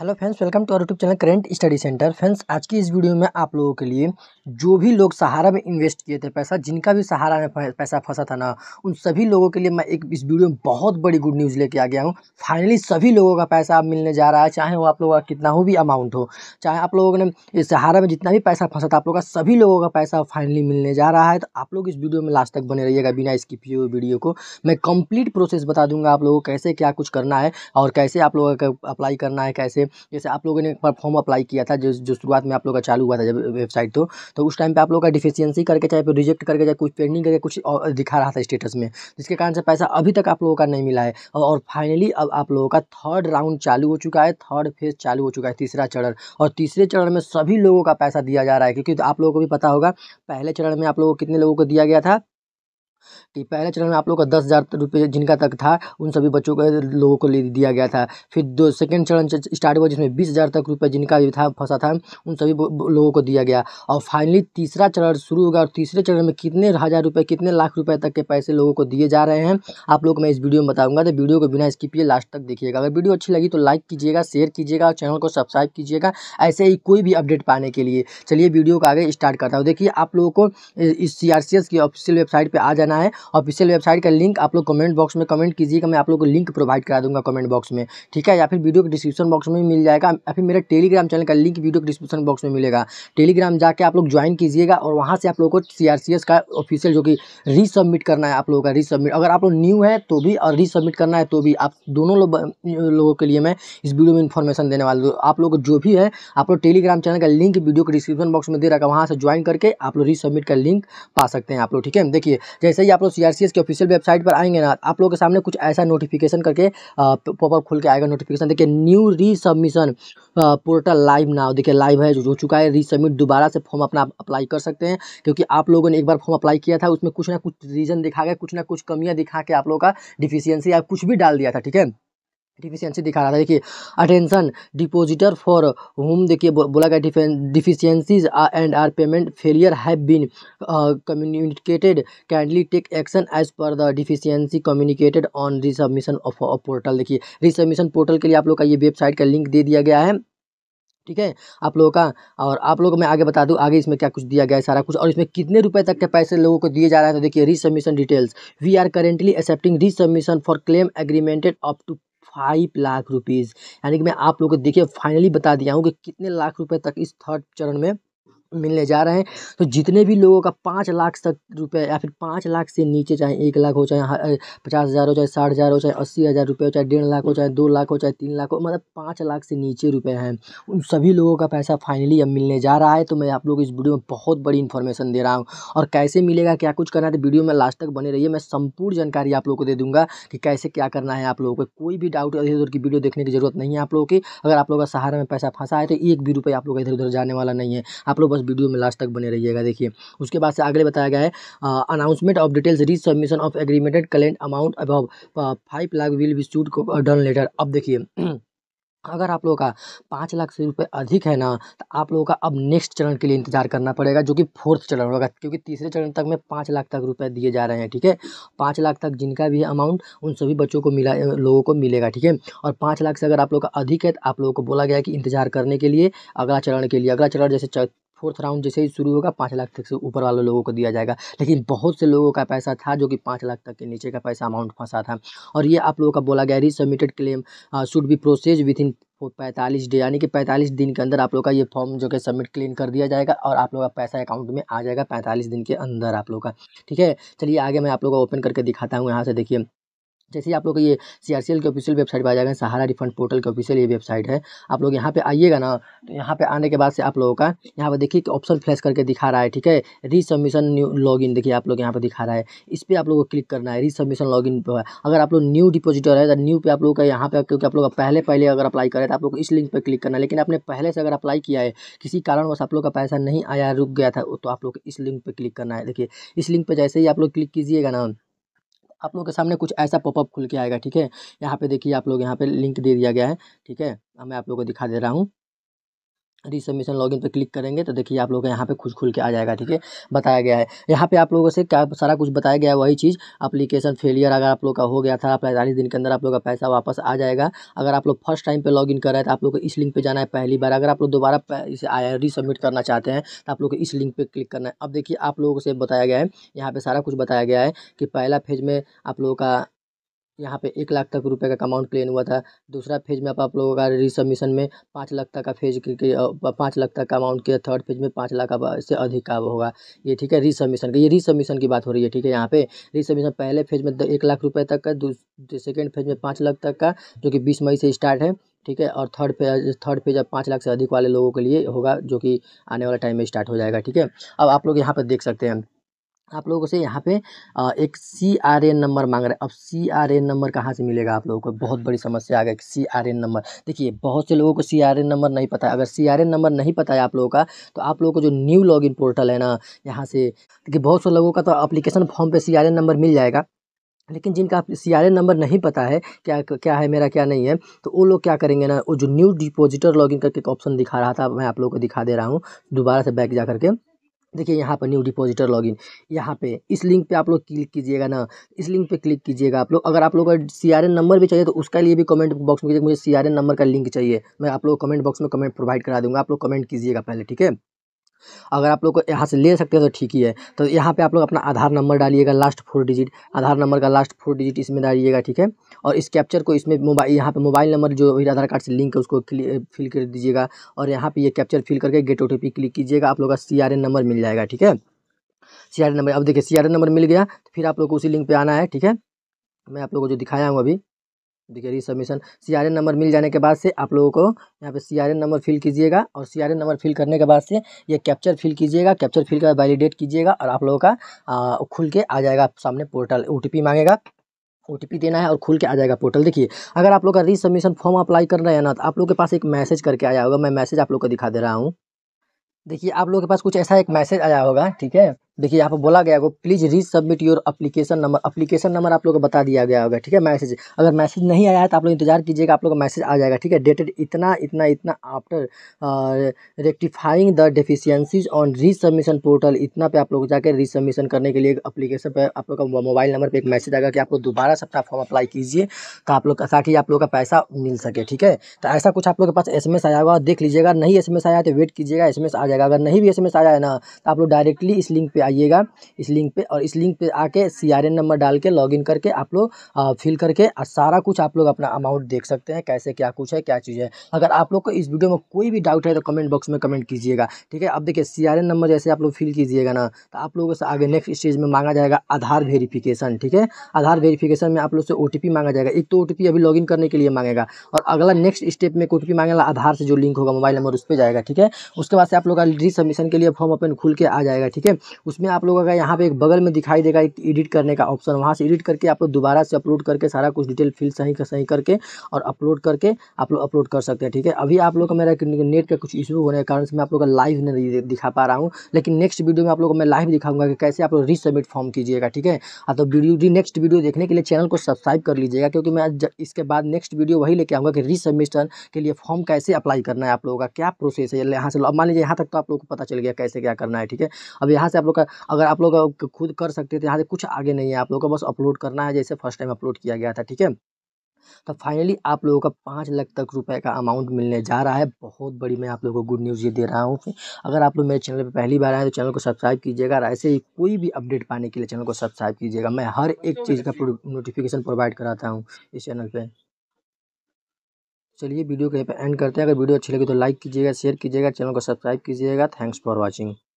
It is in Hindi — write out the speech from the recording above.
hello friends welcome to our YouTube channel current study centre friends आज की इस वीडियो में आप लोगों के लिए जो भी लोग सहारा में इन्वेस्ट किए थे पैसा जिनका भी सहारा में पैसा फंसा था ना उन सभी लोगों के लिए मैं एक इस वीडियो में बहुत बड़ी गुड न्यूज़ लेके आ गया हूँ फाइनली सभी लोगों का पैसा अब मिलने जा रहा है चाहे वो आप लोगों का कितना हो भी अमाउंट हो चाहे आप लोगों ने सहारा में जितना भी पैसा फंसा था आप लोगों का सभी लोगों का पैसा फाइनली मिलने जा रहा है तो आप लोग इस वीडियो में लास्ट तक बने रहिएगा बिना इसकी पी वीडियो को मैं कंप्लीट प्रोसेस बता दूंगा आप लोगों को कैसे क्या कुछ करना है और कैसे आप लोगों का अप्लाई करना है कैसे जैसे आप लोगों ने एक बार फॉर्म अप्लाई किया था जो जो शुरुआत में आप लोगों का चालू हुआ था जब वेबसाइट तो तो उस टाइम पे आप लोगों का डिफिशियंसी करके चाहे फिर रिजेक्ट करके चाहे कुछ पेंडिंग करके कुछ दिखा रहा था स्टेटस में जिसके कारण से पैसा अभी तक आप लोगों का नहीं मिला है और फाइनली अब आप लोगों का थर्ड राउंड चालू हो चुका है थर्ड फेज चालू हो चुका है तीसरा चरण और तीसरे चरण में सभी लोगों का पैसा दिया जा रहा है क्योंकि आप लोगों को भी पता होगा पहले चरण में आप लोगों को कितने लोगों को दिया गया था कि पहले चरण में आप लोग का दस हज़ार रुपये जिनका तक था उन सभी बच्चों को लोगों को ले दिया गया था फिर दो सेकेंड चरण स्टार्ट हुआ जिसमें बीस हज़ार तक रुपये जिनका भी था फंसा था उन सभी लोगों को दिया गया और फाइनली तीसरा चरण शुरू होगा और तीसरे चरण में कितने हज़ार रुपये कितने लाख रुपये तक के पैसे लोगों को दिए जा रहे हैं आप लोग मैं इस वीडियो में बताऊँगा तो वीडियो को बिना स्किप किए लास्ट तक देखिएगा अगर वीडियो अच्छी लगी तो लाइक कीजिएगा शेयर कीजिएगा और चैनल को सब्सक्राइब कीजिएगा ऐसे ही कोई भी अपडेट पाने के लिए चलिए वीडियो को आगे स्टार्ट करता हूँ देखिए आप लोगों को इस सी की ऑफिशियल वेबसाइट पर आ जाना करना है ऑफिशियल वेबसाइट का लिंक आप लोग कमेंट बॉक्स में कमेंट कीजिएगा मैं आप लोग को लिंक प्रोवाइड करा दूंगा कमेंट बॉक्स में ठीक है या फिर वीडियो के डिस्क्रिप्शन बॉक्स में मिल जाएगा या फिर मेरे टेलीग्राम चैनल का लिंक वीडियो के डिस्क्रिप्शन बॉक्स में मिलेगा टेलीग्राम जाकर आप लोग ज्वाइन कीजिएगा और वहाँ से आप लोग को सी का ऑफिशियल जो कि रीसबमिट करना है आप लोगों का रीसबमिट अगर आप लोग न्यू है तो भी और रीसबमिट करना है तो भी आप दोनों लोगों के लिए मैं इस वीडियो में इन्फॉर्मेशन देने वाला हूँ आप लोग जो भी है आप लोग टेलीग्राम चैनल का लिंक वीडियो के डिस्क्रिप्शन बॉक्स में दे रखा वहाँ से ज्वाइन करके आप लोग रीसबमिट का लिंक पा सकते हैं आप लोग ठीक है देखिए जैसे जैसे ही आप लोग सी के ऑफिशियल वेबसाइट पर आएंगे ना आप लोगों के सामने कुछ ऐसा नोटिफिकेशन करके पॉपअप खुल के आएगा नोटिफिकेशन देखिए new resubmission portal live now देखिए लाइव है जो हो चुका है रीसबमिट दोबारा से फॉर्म अपना अप्लाई कर सकते हैं क्योंकि आप लोगों ने एक बार फॉर्म अप्लाई किया था उसमें कुछ ना कुछ रीज़न दिखा गया कुछ ना कुछ कमियाँ दिखा के आप लोगों का डिफिशियंसी या कुछ भी डाल दिया था ठीक है डिफिशियंसी दिखा रहा था देखिए अटेंशन डिपोजिटर फॉर होम देखिए बोला गया deficiencies and are payment failure have been communicated kindly take action as per the deficiency communicated on resubmission of portal देखिए रिसबमिशन पोर्टल के लिए आप लोग का ये वेबसाइट का लिंक दे दिया गया है ठीक है आप लोगों का और आप लोगों को मैं आगे बता दूं आगे इसमें क्या कुछ दिया गया है सारा कुछ और इसमें कितने रुपए तक के पैसे लोगों को दिए जा रहे हैं तो देखिए resubmission details we are currently accepting resubmission for claim aggregated up to five lakh rupees यानी कि मैं आप लोगों को देखिए फाइनली बता दिया हूँ कि कितने लाख रुपए तक इस थर्ड चरण में मिलने जा रहे हैं तो जितने भी लोगों का पाँच लाख तक रुपये या फिर पाँच लाख से नीचे चाहे एक लाख हो चाहे पचास हज़ार हो चाहे साठ हज़ार हो चाहे अस्सी हज़ार रुपये हो चाहे डेढ़ लाख हो चाहे दो लाख हो चाहे तीन लाख हो मतलब पाँच लाख से नीचे रुपए हैं उन सभी लोगों का पैसा फाइनली अब मिलने जा रहा है तो मैं आप लोग इस वीडियो में बहुत बड़ी इन्फॉर्मेशन दे रहा हूँ और कैसे मिलेगा क्या कुछ करना है तो वीडियो में लास्ट तक बने रहिए मैं संपूर्ण जानकारी आप लोग को दे दूँगा कि कैसे क्या करना है आप लोगों को कोई भी डाउट इधर उधर की वीडियो देखने की जरूरत नहीं है आप लोगों की अगर आप लोगों का सहारा में पैसा फंसा है तो एक भी रुपये आप लोग इधर उधर जाने वाला नहीं है आप लोग बस वीडियो में लास्ट तक बने रहिएगा देखिए उसके बाद से आगे बताया गया है announcement of details resubmission of aggregated claimed amount above five lakh will be shoot done later अब देखिए अगर आप लोगों का पाँच लाख से रुपये अधिक है ना तो आप लोगों का अब नेक्स्ट चरण के लिए इंतजार करना पड़ेगा जो कि फोर्थ चरण होगा क्योंकि तीसरे चरण तक में पाँच लाख तक रुपए दिए जा रहे हैं ठीक है पाँच लाख तक जिनका भी अमाउंट उन सभी बच्चों को मिला लोगों को मिलेगा ठीक है और पाँच लाख से अगर आप लोग का अधिक है तो आप लोगों को बोला गया कि इंतजार करने के लिए अगला चरण के लिए अगला चरण जैसे फोर्थ राउंड जैसे ही शुरू होगा पाँच लाख तक से ऊपर वाले लोगों को दिया जाएगा लेकिन बहुत से लोगों का पैसा था जो कि पाँच लाख तक के नीचे का पैसा अमाउंट फंसा था और ये आप लोगों का बोला गया resubmitted claim should be process within पैंतालीस डे यानी कि पैंतालीस दिन के अंदर आप लोग का ये फॉर्म जो कि सबमिट क्लीन कर दिया जाएगा और आप लोग का पैसा अकाउंट में आ जाएगा पैंतालीस दिन के अंदर आप लोग का ठीक है चलिए आगे मैं आप लोग का ओपन करके दिखाता हूँ यहाँ से देखिए जैसे ही आप लोग ये सी आर सी एल की ऑफिशियल वेबसाइट पर आ जाएगा सहारा रिफंड पोर्टल के ऑफिशियल ये वेबसाइट है आप लोग यहाँ पे आइएगा ना तो यहाँ पे आने के बाद से आप लोगों का यहाँ पे देखिए कि ऑप्शन फ्लैश करके दिखा रहा है ठीक है रीसबमिशन न्यू लॉगिन देखिए आप लोग यहाँ पे दिखा रहा है इस पर आप लोग को क्लिक करना है रीसबमिशन लॉगिन पर अगर आप लोग न्यू डिपोजिटर है तो न्यू पे आप लोग का यहाँ पे क्योंकि आप लोग पहले पहले अगर अप्लाई करें तो आप लोग इस लिंक पर क्लिक करना है लेकिन आपने पहले से अगर अप्लाई किया है किसी कारणवश आप लोग का पैसा नहीं आया रुक गया था तो आप लोग इस लिंक पर क्लिक करना है देखिए इस लिंक पर जैसे ही आप लोग क्लिक कीजिएगा ना आप लोग के सामने कुछ ऐसा पॉपअप खुल के आएगा ठीक है यहाँ पे देखिए आप लोग यहाँ पे लिंक दे दिया गया है ठीक है मैं आप लोगों को दिखा दे रहा हूँ रिसबमिशन लॉगिन पर क्लिक करेंगे तो देखिए आप लोग यहाँ पे खुद खुल के आ जाएगा ठीक है बताया गया है यहाँ पे आप लोगों से क्या सारा कुछ बताया गया है वही चीज़ अप्लीकेशन फेलियर अगर आप लोग का हो गया था पैंतालीस दिन के अंदर आप लोग का पैसा वापस आ जाएगा अगर आप लोग फर्स्ट टाइम पर लॉग कर रहे हैं तो आप लोग को इस लिंक पर जाना है पहली बार अगर आप लोग दोबारा इसे आया रिसबमिट करना चाहते हैं तो आप लोग को इस लिंक पर क्लिक करना है अब देखिए आप लोगों से बताया गया है यहाँ पर सारा कुछ बताया गया है कि पहला फेज में आप लोगों का यहाँ पे एक लाख तक रुपए का अमाउंट क्लेम हुआ था दूसरा फेज में आप, आप लोगों का रिसबमिशन में पाँच लाख तक का फेज पाँच लाख तक का अमाउंट किया थर्ड फेज में पाँच लाख से अधिक का होगा ये ठीक है रिसबमिशन का ये रिसबमिशन की बात हो रही है ठीक है यहाँ पे रिसबमिशन पहले फेज में एक लाख रुपये तक का सेकेंड फेज में पाँच लाख तक का जो कि बीस मई से स्टार्ट है ठीक है और थर्ड फेज थर्ड फेज अब पाँच लाख से अधिक वाले लोगों के लिए होगा जो कि आने वाला टाइम में स्टार्ट हो जाएगा ठीक है अब आप लोग यहाँ पर देख सकते हैं आप लोगों से यहाँ पे एक सी आर एन नंबर मांग रहे हैं अब सी आर एन नंबर कहाँ से मिलेगा आप लोगों को बहुत बड़ी समस्या आ गई सी आर एन नंबर देखिए बहुत से लोगों को सी आर एन नंबर नहीं पता है अगर सी आर एन नंबर नहीं पता है आप लोगों का तो आप लोगों को जो न्यू लॉगिन पोर्टल है ना यहाँ से देखिए बहुत से लोगों का तो अप्लीकेशन फॉर्म पर सी आर एन नंबर मिल जाएगा लेकिन जिनका सी आर एन नंबर नहीं पता है क्या क्या है मेरा क्या नहीं है तो वो लोग क्या करेंगे ना वो जो न्यू लॉग लॉगिन करके एक ऑप्शन दिखा रहा था मैं आप लोगों को दिखा दे रहा हूँ दोबारा से बैक जा करके देखिए यहाँ पर न्यू डिपॉजिटर लॉगिन यहाँ पे इस लिंक पे आप लोग क्लिक कीजिएगा ना इस लिंक पे क्लिक कीजिएगा आप लोग अगर आप लोग का सी एन नंबर भी चाहिए तो उसका लिए भी कमेंट बॉक्स में मुझे सी आर एन नंबर का लिंक चाहिए मैं आप लोग कमेंट बॉक्स में कमेंट प्रोवाइड करा दूंगा आप लोग कमेंट कीजिएगा पहले ठीक है अगर आप लोग को यहाँ से ले सकते हैं तो ठीक ही है तो यहाँ पे आप लोग अपना आधार नंबर डालिएगा last four digit Aadhaar number का लास्ट फोर डिजिट इसमें डालिएगा ठीक है और इस कैप्चर को इसमें मोबाइल यहाँ पे मोबाइल नंबर जो आधार कार्ड से लिंक है उसको फिल कर दीजिएगा और यहाँ पे ये कैप्चर फिल करके गेट ओ क्लिक कीजिएगा आप लोग का सी नंबर मिल जाएगा ठीक है सी नंबर अब देखिए सी नंबर मिल गया तो फिर आप लोग को उसी लिंक पर आना है ठीक है मैं आप लोग को जो दिखाया हूँ अभी देखिए resubmission C R N number मिल जाने के बाद से आप लोगों को यहाँ पे C R N number fill कीजिएगा और C R N number fill करने के बाद से ये कैप्चर फिल कीजिएगा कैप्चर फिल कर वैलिडेट कीजिएगा और आप लोगों का आ, खुल के आ जाएगा सामने पोर्टल ओ मांगेगा ओ देना है और खुल के आ जाएगा पोर्टल देखिए अगर आप लोग का रिसबमिशन फॉर्म अप्लाई कर रहे हैं ना तो आप लोग के पास एक मैसेज करके आया होगा मैं मैसेज आप लोग को दिखा दे रहा हूँ देखिए आप लोग के पास कुछ ऐसा एक मैसेज आया होगा ठीक है देखिए यहाँ पर बोला गया होगा please resubmit your application number application number आप लोग को बता दिया गया होगा ठीक है मैसेज अगर मैसेज नहीं आया है तो आप लोग इंतजार कीजिएगा आप लोग का मैसेज आ जाएगा ठीक है डेटेड इतना इतना इतना after rectifying the deficiencies on resubmission portal इतना पे आप लोग जाकर री सबमिशन करने के लिए अप्लीकेशन पर आप लोग का मोबाइल नंबर पर एक मैसेज आएगा कि आप लोग दोबारा से अपना फॉर्म अप्लाई कीजिए तो आप लोग ताकि आप लोग का पैसा मिल सके ठीक है तो ऐसा कुछ आप लोग के पास एस आया हुआ देख लीजिएगा नहीं एस आया तो वेट कीजिएगा एस आ जाएगा अगर नहीं भी एस आया जाए ना तो आप लोग डायरेक्टली इस लिंक पर आइएगा इस लिंक पे और इस लिंक पे आके सीआरएन नंबर डाल के लॉगिन करके आप लोग फिल करके सारा कुछ आप लोग अपना अमाउंट देख सकते हैं कैसे क्या कुछ है क्या चीज़ है अगर आप लोग को इस वीडियो में कोई भी डाउट है तो कमेंट बॉक्स में कमेंट कीजिएगा ठीक है अब देखिए सी नंबर जैसे आप लोग फिल कीजिएगा ना तो आप लोगों से आगे नेक्स्ट स्टेज में मांगा जाएगा आधार वेरीफिकेशन ठीक है आधार वेरीफिकेशन में आप लोग से ओ मांगा जाएगा एक तो ओ अभी लॉगिन करने के लिए मांगेगा और अगला नेक्स्ट स्टेप में ओ मांगेगा आधार से जो लिंक होगा मोबाइल नंबर उस पर जाएगा ठीक है उसके बाद से आप लोग का रिसबमिशन के लिए फॉर्म अपन खुल के आ जाएगा ठीक है उस उसमें आप लोगों का यहाँ पे एक बगल में दिखाई देगा एक एडिट करने का ऑप्शन वहाँ से एडिट करके आप लोग दोबारा से अपलोड करके सारा कुछ डिटेल फिल सही कर सही करके और अपलोड करके आप लोग अपलोड कर सकते हैं ठीक है अभी आप लोग का मेरा नेट का कुछ इशू होने के कारण से मैं आप लोग का लाइव नहीं दिखा पा रहा हूँ लेकिन नेक्स्ट वीडियो में आप लोग को मैं लाइव दिखाऊंगा कि कैसे आप लोग रिसबमिट फॉर्म कीजिएगा ठीक है हाँ, तो वीडियो नेक्स्ट वीडियो देखने के लिए चैनल को सब्सक्राइब कर लीजिएगा क्योंकि मैं इसके बाद नेक्स्ट वीडियो वही लेके आऊँगा कि रिसबमिशन के लिए फॉर्म कैसे अप्लाई करना है आप लोगों का क्या प्रोसेस है यहाँ से मान लीजिए यहाँ तक तो आप लोग को पता चल गया कैसे क्या करना है ठीक है अब यहाँ से आप लोग का अगर आप लोग खुद कर सकते थे यहाँ से कुछ आगे नहीं है आप लोग का बस अपलोड करना है जैसे फर्स्ट टाइम अपलोड किया गया था ठीक है तो फाइनली आप लोगों का पाँच लाख तक रुपए का अमाउंट मिलने जा रहा है बहुत बड़ी मैं आप लोगों को गुड न्यूज़ ये दे रहा हूँ अगर आप लोग मेरे चैनल पर पहली बार आए तो चैनल को सब्सक्राइब कीजिएगा और ऐसे ही कोई भी अपडेट पाने के लिए चैनल को सब्सक्राइब कीजिएगा मैं हर एक तो चीज़ का नोटिफिकेशन प्रोवाइड कराता हूँ इस चैनल पर चलिए वीडियो को यहाँ पर एंड करते हैं अगर वीडियो अच्छी लगी तो लाइक कीजिएगा शेयर कीजिएगा चैनल को सब्सक्राइब कीजिएगा थैंक्स फॉर वॉचिंग